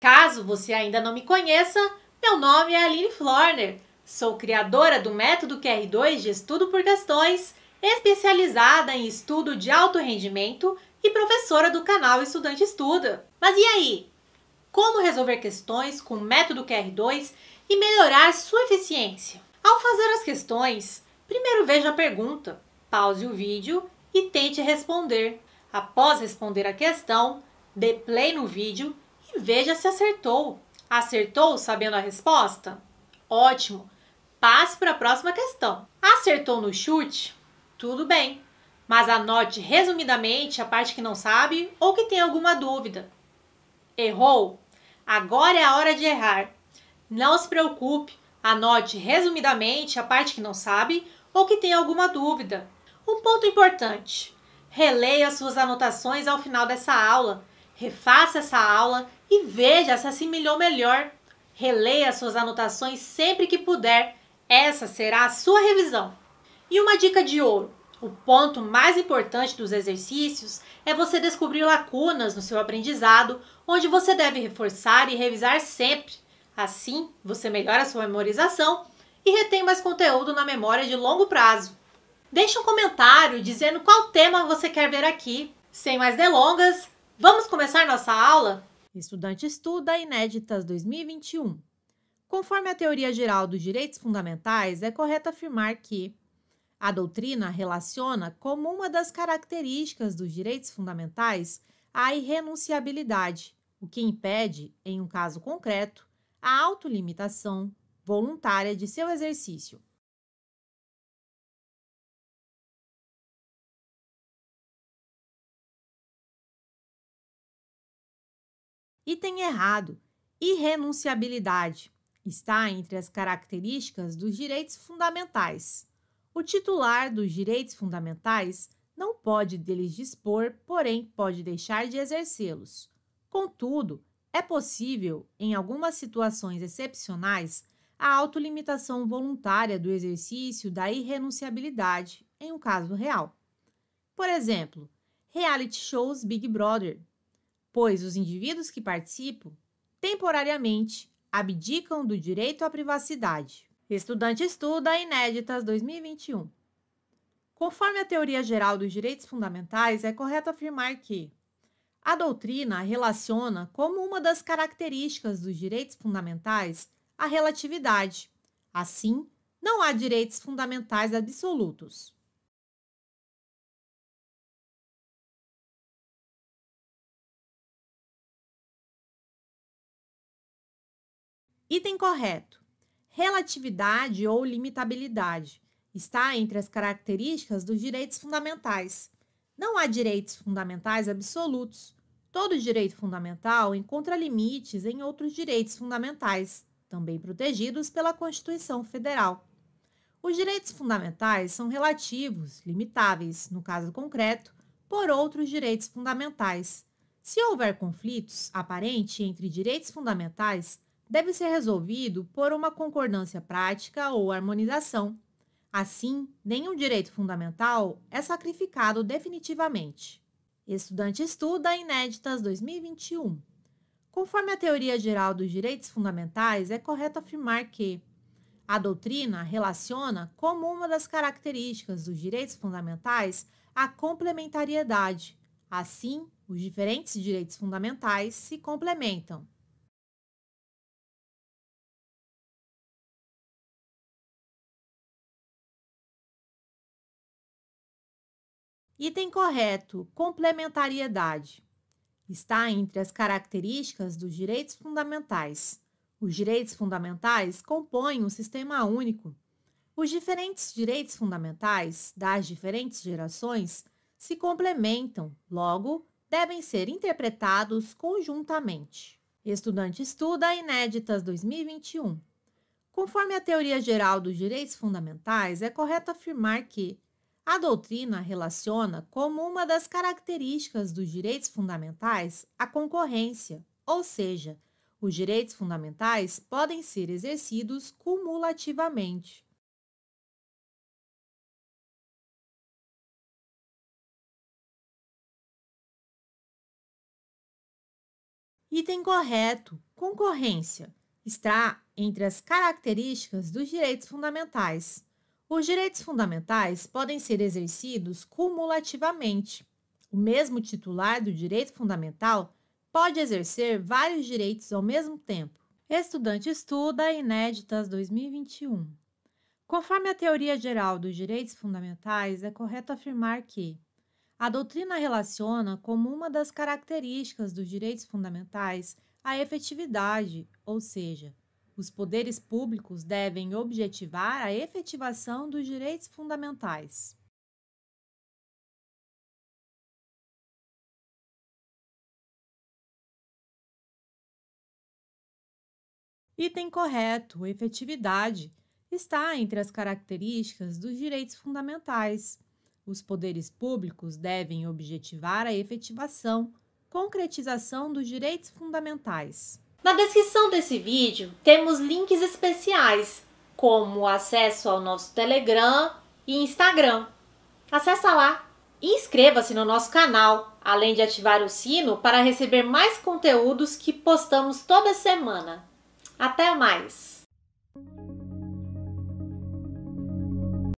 Caso você ainda não me conheça, meu nome é Aline Florner, sou criadora do método QR2 de estudo por questões, especializada em estudo de alto rendimento e professora do canal Estudante Estuda. Mas e aí? Como resolver questões com o método QR2 e melhorar sua eficiência? Ao fazer as questões, primeiro veja a pergunta, pause o vídeo e tente responder. Após responder a questão, dê play no vídeo e veja se acertou. Acertou sabendo a resposta? Ótimo! Passe para a próxima questão. Acertou no chute? Tudo bem, mas anote resumidamente a parte que não sabe ou que tem alguma dúvida. Errou? Agora é a hora de errar. Não se preocupe, anote resumidamente a parte que não sabe ou que tem alguma dúvida. Um ponto importante: releia suas anotações ao final dessa aula, refaça essa aula e veja se assimilou melhor. Releia suas anotações sempre que puder. Essa será a sua revisão. E uma dica de ouro: o ponto mais importante dos exercícios é você descobrir lacunas no seu aprendizado, onde você deve reforçar e revisar sempre. Assim, você melhora a sua memorização e retém mais conteúdo na memória de longo prazo. Deixe um comentário dizendo qual tema você quer ver aqui. Sem mais delongas, vamos começar nossa aula? Estudante estuda Inéditas 2021. Conforme a teoria geral dos direitos fundamentais, é correto afirmar que a doutrina relaciona como uma das características dos direitos fundamentais a irrenunciabilidade, o que impede, em um caso concreto, a autolimitação voluntária de seu exercício. Item errado: irrenunciabilidade. Está entre as características dos direitos fundamentais. O titular dos direitos fundamentais não pode deles dispor, porém pode deixar de exercê-los. Contudo, é possível, em algumas situações excepcionais, a autolimitação voluntária do exercício da irrenunciabilidade em um caso real. Por exemplo, reality shows Big Brother, pois os indivíduos que participam temporariamente abdicam do direito à privacidade. Estudante estuda Inéditas 2021. Conforme a teoria geral dos direitos fundamentais, é correto afirmar que a doutrina relaciona como uma das características dos direitos fundamentais a relatividade. Assim, não há direitos fundamentais absolutos. Item correto: relatividade ou limitabilidade está entre as características dos direitos fundamentais. Não há direitos fundamentais absolutos. Todo direito fundamental encontra limites em outros direitos fundamentais, também protegidos pela Constituição Federal. Os direitos fundamentais são relativos, limitáveis, no caso concreto, por outros direitos fundamentais. Se houver conflitos aparentes entre direitos fundamentais, deve ser resolvido por uma concordância prática ou harmonização. Assim, nenhum direito fundamental é sacrificado definitivamente. Estudante estuda Inéditas 2021. Conforme a teoria geral dos direitos fundamentais, é correto afirmar que a doutrina relaciona como uma das características dos direitos fundamentais a complementariedade. Assim, os diferentes direitos fundamentais se complementam. Item correto: complementariedade. Está entre as características dos direitos fundamentais. Os direitos fundamentais compõem um sistema único. Os diferentes direitos fundamentais das diferentes gerações se complementam, logo, devem ser interpretados conjuntamente. Estudante estuda Inéditas 2021. Conforme a teoria geral dos direitos fundamentais, é correto afirmar que a doutrina relaciona como uma das características dos direitos fundamentais a concorrência, ou seja, os direitos fundamentais podem ser exercidos cumulativamente. Item correto: concorrência está entre as características dos direitos fundamentais. Os direitos fundamentais podem ser exercidos cumulativamente. O mesmo titular do direito fundamental pode exercer vários direitos ao mesmo tempo. Estudante estuda Inéditas 2021. Conforme a teoria geral dos direitos fundamentais, é correto afirmar que a doutrina relaciona como uma das características dos direitos fundamentais a efetividade, ou seja, os poderes públicos devem objetivar a efetivação dos direitos fundamentais. Item correto, efetividade, está entre as características dos direitos fundamentais. Os poderes públicos devem objetivar a efetivação, concretização dos direitos fundamentais. Na descrição desse vídeo temos links especiais, como acesso ao nosso Telegram e Instagram. Acesse lá e inscreva-se no nosso canal, além de ativar o sino para receber mais conteúdos que postamos toda semana. Até mais!